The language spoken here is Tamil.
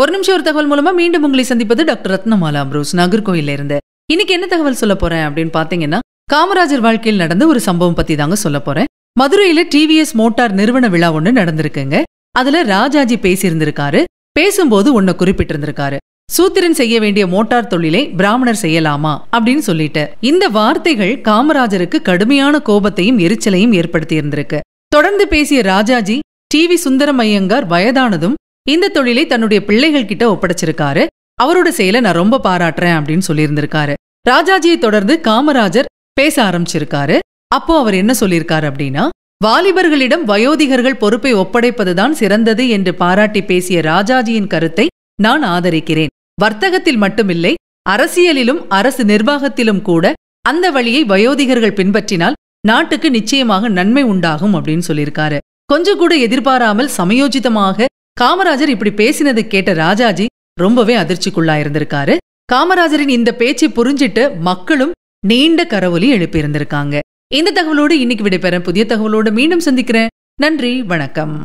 ஒரு நிமிஷம் ஒரு தகவல் மூலமா மீண்டும் உங்களை சந்திப்பது டாக்டர் ரத்னமாலா அம்ரோஸ் நாகர்கோயில இருந்து இன்னைக்கு என்ன தகவல் சொல்ல போறேன் அப்படின்னு பாத்தீங்கன்னா காமராஜர் வாழ்க்கையில் நடந்த ஒரு சம்பவம் பத்தி தாங்க சொல்ல போறேன் மதுரையில டிவிஎஸ் மோட்டார் நிறுவன விழா ஒண்ணு நடந்திருக்குங்க அதுல ராஜாஜி பேசியிருந்திருக்காரு பேசும்போது ஒன்னு குறிப்பிட்டிருந்திருக்காரு சூத்திரன் செய்ய வேண்டிய மோட்டார் தொழிலை பிராமணர் செய்யலாமா அப்படின்னு சொல்லிட்டு இந்த வார்த்தைகள் காமராஜருக்கு கடுமையான கோபத்தையும் எரிச்சலையும் ஏற்படுத்தி இருந்திருக்கு தொடர்ந்து பேசிய ராஜாஜி டிவி சுந்தரம் ஐயங்கார் வயதானதும் இந்த தொழிலை தன்னுடைய பிள்ளைகள் கிட்ட ஒப்படைச்சிருக்காரு அவரோட செயலை நான் ரொம்ப பாராட்டுறேன் அப்படின்னு சொல்லியிருந்திருக்காரு ராஜாஜியை தொடர்ந்து காமராஜர் பேச ஆரம்பிச்சிருக்காரு அப்போ அவர் என்ன சொல்லியிருக்காரு அப்படின்னா வாலிபர்களிடம் வயோதிகர்கள் பொறுப்பை ஒப்படைப்பதுதான் சிறந்தது என்று பாராட்டி பேசிய ராஜாஜியின் கருத்தை நான் ஆதரிக்கிறேன் வர்த்தகத்தில் மட்டுமில்லை அரசியலிலும் அரசு நிர்வாகத்திலும் கூட அந்த வழியை வயோதிகர்கள் பின்பற்றினால் நாட்டுக்கு நிச்சயமாக நன்மை உண்டாகும் அப்படின்னு சொல்லியிருக்காரு கொஞ்சம் கூட எதிர்பாராமல் சமயோஜிதமாக காமராஜர் இப்படி பேசினதை கேட்ட ராஜாஜி ரொம்பவே அதிர்ச்சிக்குள்ளா இருந்திருக்காரு காமராஜரின் இந்த பேச்சை புரிஞ்சிட்டு மக்களும் நீண்ட கரவொலி எழுப்பியிருந்திருக்காங்க இந்த தகவலோடு இன்னைக்கு விடைபெற புதிய தகவலோடு மீண்டும் சந்திக்கிறேன் நன்றி வணக்கம்